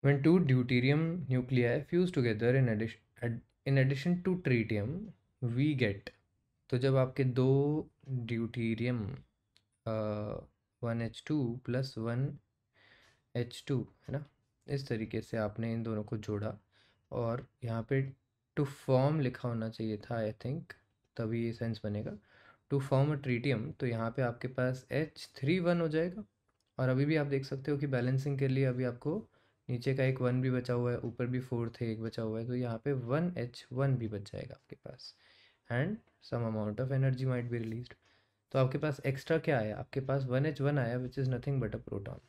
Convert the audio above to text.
When two deuterium nuclei fuse together in addition in addition to tritium, we get तो जब आपके दो deuterium one H two plus one H two है ना इस तरीके से आपने इन दोनों को जोड़ा और यहाँ पे टू फॉर्म लिखा होना चाहिए था आई थिंक तभी ये सेंस बनेगा टू फॉर्म अ ट्रीटियम तो यहाँ पे आपके पास एच थ्री वन हो जाएगा और अभी भी आप देख सकते हो कि बैलेंसिंग के लिए अभी आपको नीचे का एक वन भी बचा हुआ है ऊपर भी फोर्थ है एक बचा हुआ है तो यहाँ पे वन एच वन भी बच जाएगा आपके पास and some amount of energy might be release तो आपके पास एक्स्ट्रा क्या आया आपके पास वन एच वन आया which is nothing but a proton